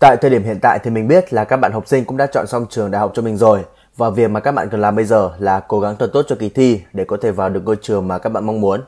Tại thời điểm hiện tại thì mình biết là các bạn học sinh cũng đã chọn xong trường đại học cho mình rồi và việc mà các bạn cần làm bây giờ là cố gắng thật tốt cho kỳ thi để có thể vào được ngôi trường mà các bạn mong muốn.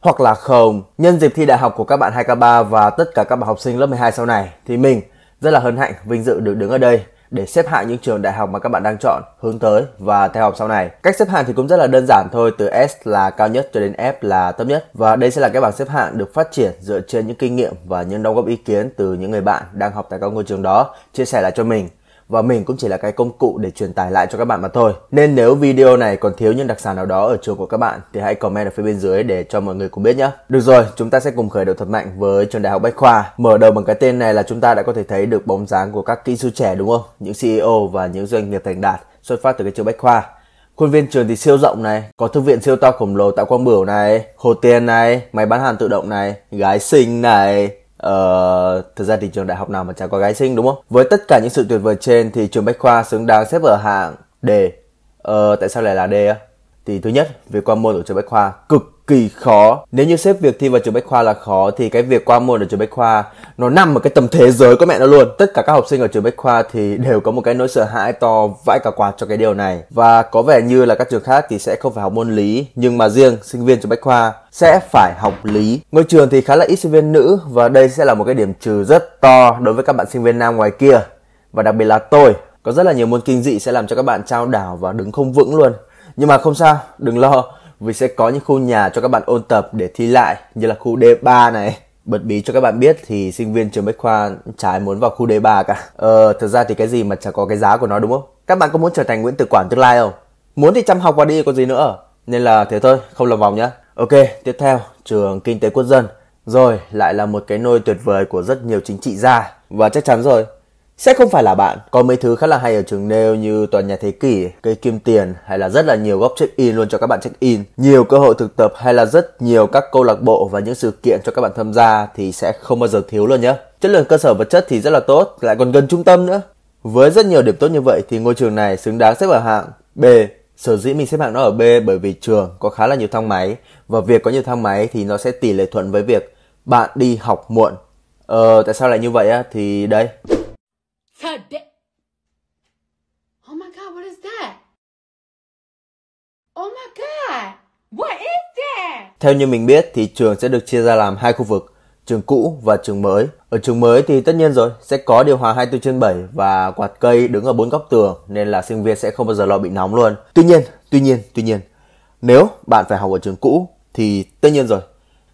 Hoặc là không, nhân dịp thi đại học của các bạn 2K3 và tất cả các bạn học sinh lớp 12 sau này thì mình rất là hân hạnh vinh dự được đứng ở đây để xếp hạng những trường đại học mà các bạn đang chọn, hướng tới và theo học sau này. Cách xếp hạng thì cũng rất là đơn giản thôi, từ S là cao nhất cho đến F là thấp nhất. Và đây sẽ là cái bảng xếp hạng được phát triển dựa trên những kinh nghiệm và những đóng góp ý kiến từ những người bạn đang học tại các ngôi trường đó, chia sẻ lại cho mình và mình cũng chỉ là cái công cụ để truyền tải lại cho các bạn mà thôi. Nên nếu video này còn thiếu những đặc sản nào đó ở trường của các bạn thì hãy comment ở phía bên dưới để cho mọi người cùng biết nhé. Được rồi, chúng ta sẽ cùng khởi đầu thật mạnh với trường đại học Bách Khoa. Mở đầu bằng cái tên này là chúng ta đã có thể thấy được bóng dáng của các kỹ sư trẻ đúng không? Những CEO và những doanh nghiệp thành đạt xuất phát từ cái trường Bách Khoa. Khuôn viên trường thì siêu rộng này, có thư viện siêu to khổng lồ tạo quang bửu này, hồ tiền này, máy bán hàng tự động này, gái xinh này, uh, thực ra thì trường đại học nào mà chả có gái sinh đúng không với tất cả những sự tuyệt vời trên thì trường bách khoa xứng đáng xếp ở hạng D ờ tại sao lại là D á thì thứ nhất việc qua môn ở trường bách khoa cực kỳ khó nếu như xếp việc thi vào trường bách khoa là khó thì cái việc qua môn ở trường bách khoa nó nằm ở cái tầm thế giới của mẹ nó luôn tất cả các học sinh ở trường bách khoa thì đều có một cái nỗi sợ hãi to vãi cả quạt cho cái điều này và có vẻ như là các trường khác thì sẽ không phải học môn lý nhưng mà riêng sinh viên trường bách khoa sẽ phải học lý ngôi trường thì khá là ít sinh viên nữ và đây sẽ là một cái điểm trừ rất to đối với các bạn sinh viên nam ngoài kia và đặc biệt là tôi có rất là nhiều môn kinh dị sẽ làm cho các bạn trao đảo và đứng không vững luôn nhưng mà không sao đừng lo vì sẽ có những khu nhà cho các bạn ôn tập để thi lại như là khu D3 này bật bí cho các bạn biết thì sinh viên trường Bách Khoa trái muốn vào khu D3 cả Ờ thật ra thì cái gì mà chả có cái giá của nó đúng không Các bạn có muốn trở thành Nguyễn Tử Quản tương lai không Muốn thì chăm học qua đi có gì nữa Nên là thế thôi không lòng vòng nhá Ok tiếp theo trường Kinh tế Quốc dân Rồi lại là một cái nôi tuyệt vời của rất nhiều chính trị gia Và chắc chắn rồi sẽ không phải là bạn. Có mấy thứ khá là hay ở trường nêu như tòa nhà thế kỷ, cây kim tiền hay là rất là nhiều góc check-in luôn cho các bạn check-in. Nhiều cơ hội thực tập hay là rất nhiều các câu lạc bộ và những sự kiện cho các bạn tham gia thì sẽ không bao giờ thiếu luôn nhé. Chất lượng cơ sở vật chất thì rất là tốt, lại còn gần trung tâm nữa. Với rất nhiều điểm tốt như vậy thì ngôi trường này xứng đáng xếp vào hạng B. Sở dĩ mình xếp hạng nó ở B bởi vì trường có khá là nhiều thang máy và việc có nhiều thang máy thì nó sẽ tỷ lệ thuận với việc bạn đi học muộn. Ờ tại sao lại như vậy á thì đây today. Oh my God, what is that? Oh my God, what is that? Theo như mình biết thì trường sẽ được chia ra làm hai khu vực, trường cũ và trường mới. Ở trường mới thì tất nhiên rồi, sẽ có điều hòa 24 trên 7 và quạt cây đứng ở bốn góc tường nên là sinh viên sẽ không bao giờ lo bị nóng luôn. Tuy nhiên, tuy nhiên, tuy nhiên, nếu bạn phải học ở trường cũ thì tất nhiên rồi,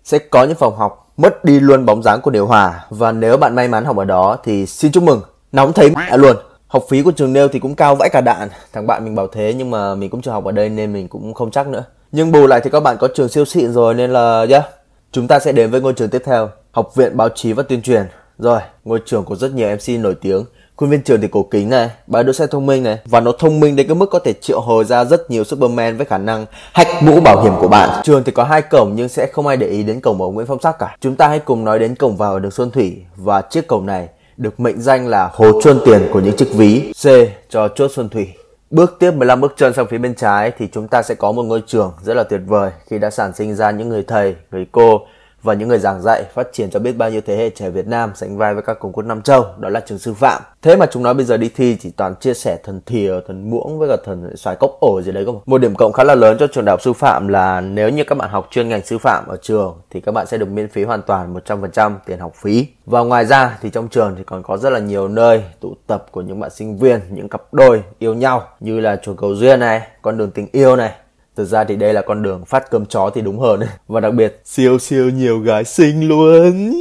sẽ có những phòng học mất đi luôn bóng dáng của điều hòa và nếu bạn may mắn học ở đó thì xin chúc mừng nóng thấy mẹ luôn học phí của trường nêu thì cũng cao vãi cả đạn thằng bạn mình bảo thế nhưng mà mình cũng chưa học ở đây nên mình cũng không chắc nữa nhưng bù lại thì các bạn có trường siêu xịn rồi nên là yeah chúng ta sẽ đến với ngôi trường tiếp theo học viện báo chí và tuyên truyền rồi ngôi trường có rất nhiều mc nổi tiếng khuôn viên trường thì cổ kính này bãi đỗ xe thông minh này và nó thông minh đến cái mức có thể triệu hồi ra rất nhiều superman với khả năng hack mũ bảo hiểm của bạn trường thì có hai cổng nhưng sẽ không ai để ý đến cổng ở nguyễn phong sắc cả chúng ta hãy cùng nói đến cổng vào ở đường xuân thủy và chiếc cổng này được mệnh danh là hồ chôn tiền của những chiếc ví C cho chốt xuân thủy. Bước tiếp 15 bước chân sang phía bên trái thì chúng ta sẽ có một ngôi trường rất là tuyệt vời khi đã sản sinh ra những người thầy, người cô và những người giảng dạy phát triển cho biết bao nhiêu thế hệ trẻ Việt Nam sánh vai với các cường quốc Nam Châu, đó là trường sư phạm. Thế mà chúng nó bây giờ đi thi chỉ toàn chia sẻ thần thìa, thần muỗng với cả thần xoài cốc ổ gì đấy không? Một điểm cộng khá là lớn cho trường đại học sư phạm là nếu như các bạn học chuyên ngành sư phạm ở trường thì các bạn sẽ được miễn phí hoàn toàn 100% tiền học phí. Và ngoài ra thì trong trường thì còn có rất là nhiều nơi tụ tập của những bạn sinh viên, những cặp đôi yêu nhau như là chùa cầu duyên này, con đường tình yêu này, Thực ra thì đây là con đường phát cơm chó thì đúng hơn Và đặc biệt siêu siêu nhiều gái xinh luôn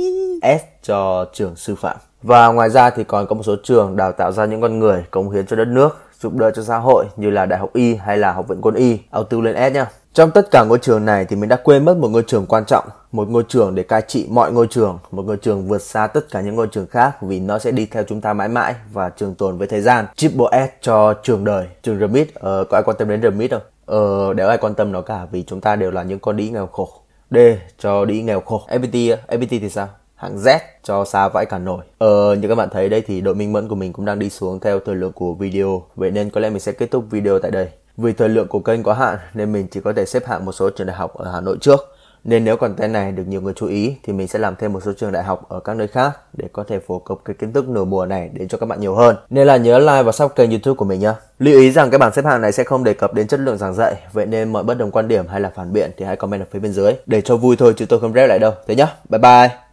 S cho trường sư phạm Và ngoài ra thì còn có một số trường đào tạo ra những con người cống hiến cho đất nước giúp đỡ cho xã hội như là Đại học Y hay là Học viện Quân Y. ao tư lên S nhá. Trong tất cả ngôi trường này thì mình đã quên mất một ngôi trường quan trọng, một ngôi trường để cai trị mọi ngôi trường, một ngôi trường vượt xa tất cả những ngôi trường khác vì nó sẽ đi theo chúng ta mãi mãi và trường tồn với thời gian. Triple S cho trường đời, trường Remit, ờ, có ai quan tâm đến Remit không? ờ, đéo ai quan tâm nó cả vì chúng ta đều là những con đĩ nghèo khổ D cho đĩ nghèo khổ FPT FPT thì sao hạng Z cho xa vãi cả nổi. Ờ, như các bạn thấy đây thì đội minh mẫn của mình cũng đang đi xuống theo thời lượng của video, vậy nên có lẽ mình sẽ kết thúc video tại đây. Vì thời lượng của kênh có hạn nên mình chỉ có thể xếp hạng một số trường đại học ở Hà Nội trước. Nên nếu content này được nhiều người chú ý thì mình sẽ làm thêm một số trường đại học ở các nơi khác để có thể phổ cập cái kiến thức nửa mùa này đến cho các bạn nhiều hơn. Nên là nhớ like và sub kênh YouTube của mình nhé. Lưu ý rằng cái bảng xếp hạng này sẽ không đề cập đến chất lượng giảng dạy, vậy nên mọi bất đồng quan điểm hay là phản biện thì hãy comment ở phía bên dưới để cho vui thôi chứ tôi không rep lại đâu. Thế nhá. Bye bye.